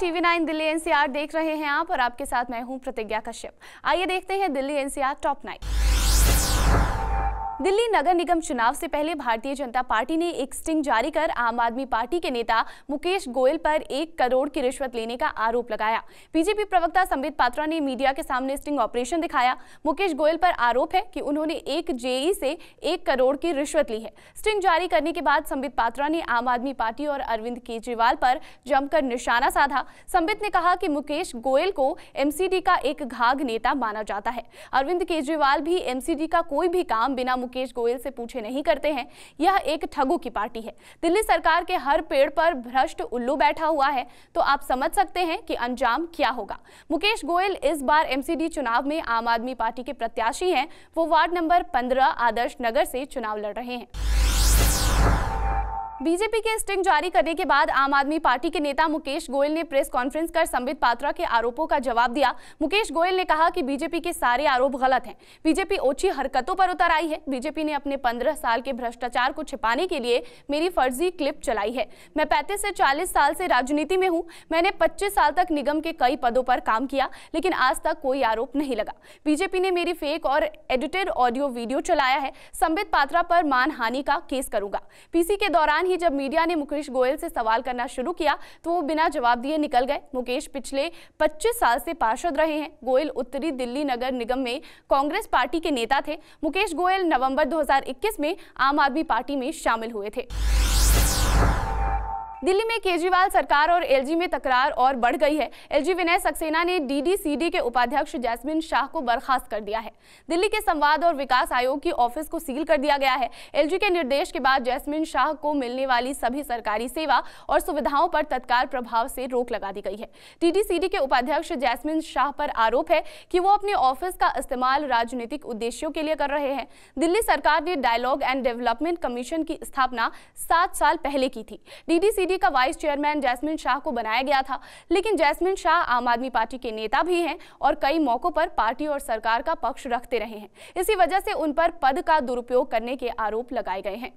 TV nine Delhi NCR देख रहे हैं आप और आपके साथ मैं हूं प्रतिज्ञा कश्यप आइए देखते हैं Delhi NCR top nine Delhi नगर निगम चुनाव से पहले भारतीय जनता पार्टी ने एक स्टिंग जारी कर आम आदमी पार्टी के नेता मुकेश गोयल पर एक करोड़ की रिश्वत लेने का आरोप लगाया बीजेपी प्रवक्ता संबित पात्रा ने मीडिया के सामने स्टिंग ऑपरेशन दिखाया मुकेश गोयल पर आरोप है कि उन्होंने एक जेई से एक करोड़ की रिश्वत ली है स्टिंग जारी करने के बाद संबित पात्रा ने आम आदमी पार्टी और अरविंद केजरीवाल पर जमकर निशाना साधा संबित ने कहा कि मुकेश गोयल को एमसीडी का एक घाघ नेता माना जाता है अरविंद केजरीवाल भी एमसीडी का कोई भी काम बिना मुकेश गोयल से पूछे नहीं करते हैं यह एक ठगों की पार्टी है दिल्ली सरकार के हर पेड़ पर भ्रष्ट उल्लू बैठा हुआ है तो आप समझ सकते हैं कि अंजाम क्या होगा मुकेश गोयल इस बार एमसीडी चुनाव में आम आदमी पार्टी के प्रत्याशी हैं वो वार्ड नंबर पंद्रह आदर्श नगर से चुनाव लड़ रहे हैं बीजेपी के स्टिंग जारी करने के बाद आम आदमी पार्टी के नेता मुकेश गोयल ने प्रेस कॉन्फ्रेंस कर संबित पात्रा के आरोपों का जवाब दिया मुकेश गोयल ने कहा कि बीजेपी के सारे आरोप गलत हैं बीजेपी ओछी हरकतों पर उतर आई है बीजेपी ने अपने 15 साल के भ्रष्टाचार को छिपाने के लिए मेरी फर्जी क्लिप चलाई है मैं पैंतीस से चालीस साल से राजनीति में हूँ मैंने पच्चीस साल तक निगम के कई पदों पर काम किया लेकिन आज तक कोई आरोप नहीं लगा बीजेपी ने मेरी फेक और एडिटेड ऑडियो वीडियो चलाया है संबित पात्रा पर मान का केस करूंगा पीसी के दौरान ही जब मीडिया ने मुकेश गोयल से सवाल करना शुरू किया तो वो बिना जवाब दिए निकल गए मुकेश पिछले 25 साल से पार्षद रहे हैं गोयल उत्तरी दिल्ली नगर निगम में कांग्रेस पार्टी के नेता थे मुकेश गोयल नवंबर 2021 में आम आदमी पार्टी में शामिल हुए थे दिल्ली में केजरीवाल सरकार और एलजी में तकरार और बढ़ गई है एलजी विनय सक्सेना ने डीडीसीडी के उपाध्यक्ष जैस्मिन शाह को बर्खास्त कर दिया है दिल्ली के संवाद और विकास आयोग की ऑफिस को सील कर दिया गया है एलजी के निर्देश के बाद जैस्मिन शाह को मिलने वाली सभी सरकारी सेवा और सुविधाओं पर तत्काल प्रभाव से रोक लगा दी गई है डीडीसीडी के उपाध्यक्ष जैसमिन शाह पर आरोप है कि वो अपने ऑफिस का इस्तेमाल राजनीतिक उद्देश्यों के लिए कर रहे हैं दिल्ली सरकार ने डायलॉग एंड डेवलपमेंट कमीशन की स्थापना सात साल पहले की थी डीडीसी एनसीडी का वाइस चेयरमैन जैस्मिन शाह को बनाया गया था लेकिन जैस्मिन शाह आम आदमी पार्टी के नेता भी हैं और कई मौक़ों पर पार्टी और सरकार का पक्ष रखते रहे हैं इसी वजह से उन पर पद का दुरुपयोग करने के आरोप लगाए गए हैं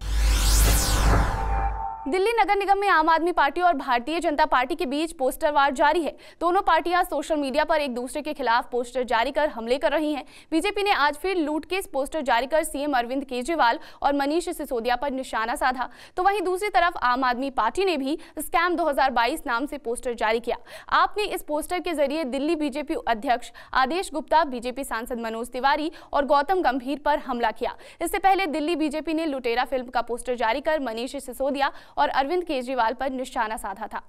दिल्ली नगर निगम में आम आदमी पार्टी और भारतीय जनता पार्टी के बीच पोस्टर वार जारी है दोनों पार्टियां सोशल मीडिया पर एक दूसरे के खिलाफ पोस्टर जारी कर हमले कर रही हैं बीजेपी ने आज फिर लूट के पोस्टर जारी कर सीएम अरविंद केजरीवाल और मनीष सिसोदिया पर निशाना साधा तो वहीं दूसरी तरफ आम आदमी पार्टी ने भी स्कैम दो नाम से पोस्टर जारी किया आपने इस पोस्टर के जरिए दिल्ली बीजेपी अध्यक्ष आदेश गुप्ता बीजेपी सांसद मनोज तिवारी और गौतम गंभीर पर हमला किया इससे पहले दिल्ली बीजेपी ने लुटेरा फिल्म का पोस्टर जारी कर मनीष सिसोदिया और अरविंद केजरीवाल पर निशाना साधा था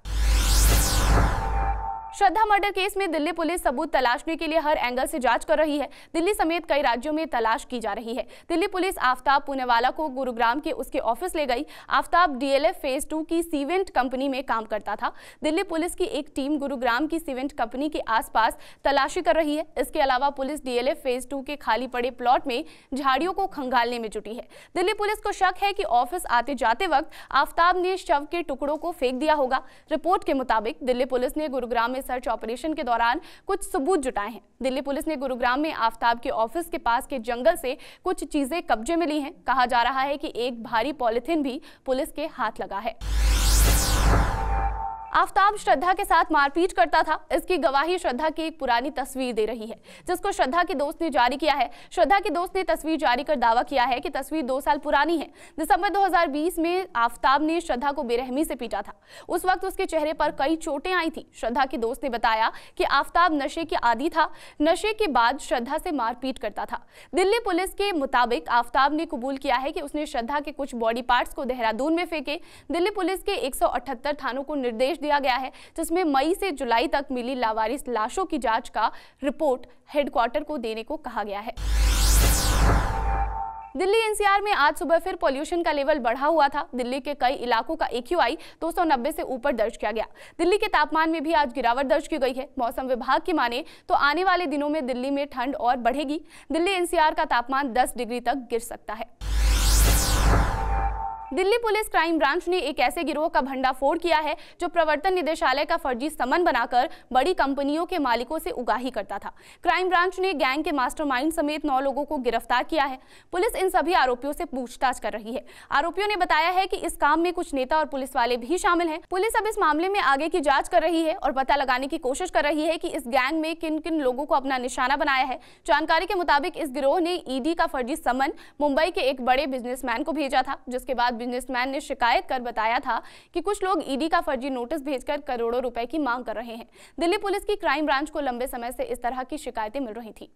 श्रद्धा मर्डर केस में दिल्ली पुलिस सबूत तलाशने के लिए हर एंगल से जांच कर रही है दिल्ली समेत कई राज्यों में तलाश की जा रही है दिल्ली पुलिस आफ्ताब पुनेवाला को गुरुग्राम के उसके ऑफिस ले गई आफ्ताब डीएलएफ फेज टू की सीवेंट कंपनी में काम करता था दिल्ली पुलिस की एक टीम गुरुग्राम की सीवेंट कंपनी के आसपास तलाशी कर रही है इसके अलावा पुलिस डीएलएफ फेज टू के खाली पड़े प्लॉट में झाड़ियों को खंगालने में जुटी है दिल्ली पुलिस को शक है कि ऑफिस आते जाते वक्त आफ्ताब ने शव के टुकड़ों को फेंक दिया होगा रिपोर्ट के मुताबिक दिल्ली पुलिस ने गुरुग्राम में सर्च ऑपरेशन के दौरान कुछ सबूत जुटाए हैं दिल्ली पुलिस ने गुरुग्राम में आफ्ताब के ऑफिस के पास के जंगल से कुछ चीजें कब्जे में ली हैं कहा जा रहा है कि एक भारी पॉलिथिन भी पुलिस के हाथ लगा है आफ्ताब श्रद्धा के साथ मारपीट करता था इसकी गवाही श्रद्धा की एक पुरानी तस्वीर दे रही है जिसको श्रद्धा के दोस्त ने जारी किया है श्रद्धा के दोस्त ने तस्वीर जारी कर दावा किया है कि तस्वीर दो साल पुरानी है दिसंबर 2020 में आफ्ताब ने श्रद्धा को बेरहमी से पीटा था उस वक्त उसके चेहरे पर कई चोटें आई थी श्रद्धा के दोस्त ने बताया कि आफ्ताब नशे के आदि था नशे के बाद श्रद्धा से मारपीट करता था दिल्ली पुलिस के मुताबिक आफ्ताब ने कबूल किया है कि उसने श्रद्धा के कुछ बॉडी पार्ट्स को देहरादून में फेंके दिल्ली पुलिस के एक थानों को निर्देश दिया गया है जिसमें मई से जुलाई तक मिली लावारिस लाशों की जांच का रिपोर्ट हेडक्वार्टर को देने को कहा गया है दिल्ली एनसीआर में आज सुबह फिर पोल्यूशन का लेवल बढ़ा हुआ था दिल्ली के कई इलाकों का एक्यूआई 290 से ऊपर दर्ज किया गया दिल्ली के तापमान में भी आज गिरावट दर्ज की गई है मौसम विभाग की माने तो आने वाले दिनों में दिल्ली में ठंड और बढ़ेगी दिल्ली एनसीआर का तापमान 10 डिग्री तक गिर सकता है दिल्ली पुलिस क्राइम ब्रांच ने एक ऐसे गिरोह का भंडाफोड़ किया है जो प्रवर्तन निदेशालय का फर्जी समन बनाकर बड़ी कंपनियों के मालिकों से उगाही करता था क्राइम ब्रांच ने गैंग के मास्टरमाइंड समेत नौ लोगों को गिरफ्तार किया है पुलिस इन सभी आरोपियों से पूछताछ कर रही है आरोपियों ने बताया है कि इस काम में कुछ नेता और पुलिस वाले भी शामिल है पुलिस अब इस मामले में आगे की जाँच कर रही है और पता लगाने की कोशिश कर रही है की इस गैंग में किन किन लोगों को अपना निशाना बनाया है जानकारी के मुताबिक इस गिरोह ने ईडी का फर्जी समन मुंबई के एक बड़े बिजनेसमैन को भेजा था जिसके बाद बिजनेसमैन ने शिकायत कर बताया था कि कुछ लोग ईडी e का फर्जी नोटिस भेजकर करोड़ों रुपए की मांग कर रहे हैं दिल्ली पुलिस की क्राइम ब्रांच को लंबे समय से इस तरह की शिकायतें मिल रही थी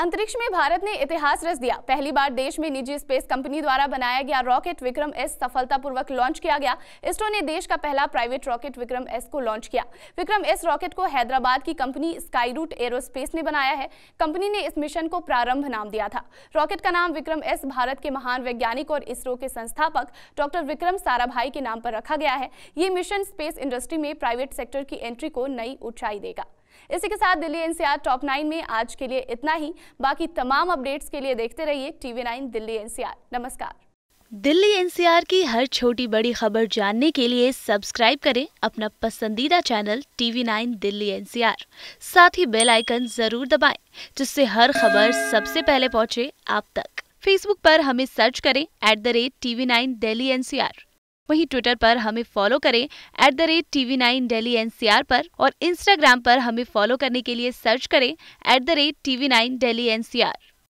अंतरिक्ष में भारत ने इतिहास रच दिया पहली बार देश में निजी स्पेस कंपनी द्वारा बनाया गया रॉकेट विक्रम एस सफलतापूर्वक लॉन्च किया गया इसरो ने देश का पहला प्राइवेट रॉकेट विक्रम एस को लॉन्च किया विक्रम एस रॉकेट को हैदराबाद की कंपनी स्काई रूट एरोस्पेस ने बनाया है कंपनी ने इस मिशन को प्रारंभ नाम दिया था रॉकेट का नाम विक्रम एस भारत के महान वैज्ञानिक और इसरो के संस्थापक डॉक्टर विक्रम साराभाई के नाम पर रखा गया है ये मिशन स्पेस इंडस्ट्री में प्राइवेट सेक्टर की एंट्री को नई ऊंचाई देगा इसी के साथ दिल्ली एनसीआर टॉप नाइन में आज के लिए इतना ही बाकी तमाम अपडेट्स के लिए देखते रहिए टीवी नाइन दिल्ली एनसीआर नमस्कार दिल्ली एनसीआर की हर छोटी बड़ी खबर जानने के लिए सब्सक्राइब करें अपना पसंदीदा channel TV nine Delhi NCR साथ ही बेल आइकन जरूर दबाएं जिससे हर खबर सबसे पहले पहुंचे आप तक फेसबुक पर हमें सर्च करें at the rate TV nine Delhi NCR वहीं ट्विटर पर हमें फॉलो करें at the rate TV nine Delhi NCR पर और इंस्टाग्राम पर हमें फॉलो करने के लिए सर्च करें at the rate TV nine Delhi NCR